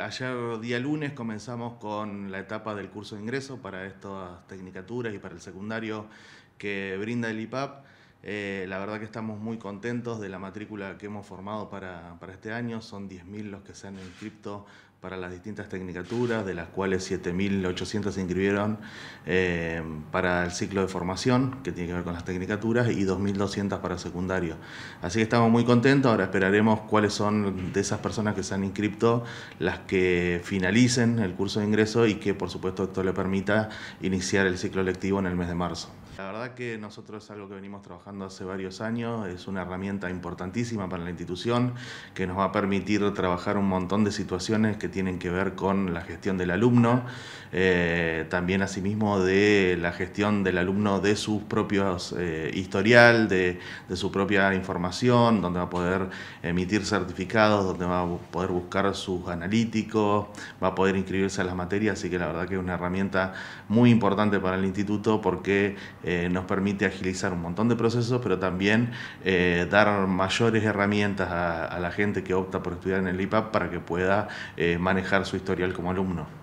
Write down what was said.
Ayer día lunes comenzamos con la etapa del curso de ingreso para estas tecnicaturas y para el secundario que brinda el IPAP. Eh, la verdad que estamos muy contentos de la matrícula que hemos formado para, este año. Son 10.000 los que se han inscrito para las distintas tecnicaturas, de las cuales 7.800 se inscribieron eh, para el ciclo de formación, que tiene que ver con las tecnicaturas, y 2.200 para secundario. Así que estamos muy contentos, ahora esperaremos cuáles son de esas personas que se han inscrito las que finalicen el curso de ingreso y que por supuesto esto le permita iniciar el ciclo lectivo en el mes de marzo. La verdad que nosotros es algo que venimos trabajando hace varios años, es una herramienta importantísima para la institución que nos va a permitir trabajar un montón de situaciones que tienen que ver con la gestión del alumno, eh, también asimismo de la gestión del alumno de sus propios eh, historial, de, su propia información, donde va a poder emitir certificados, donde va a poder buscar sus analíticos, va a poder inscribirse a las materias, así que la verdad que es una herramienta muy importante para el instituto porque eh, nos permite agilizar un montón de procesos, pero también eh, dar mayores herramientas a, a, la gente que opta por estudiar en el IPAP para que pueda eh, manejar su historial como alumno.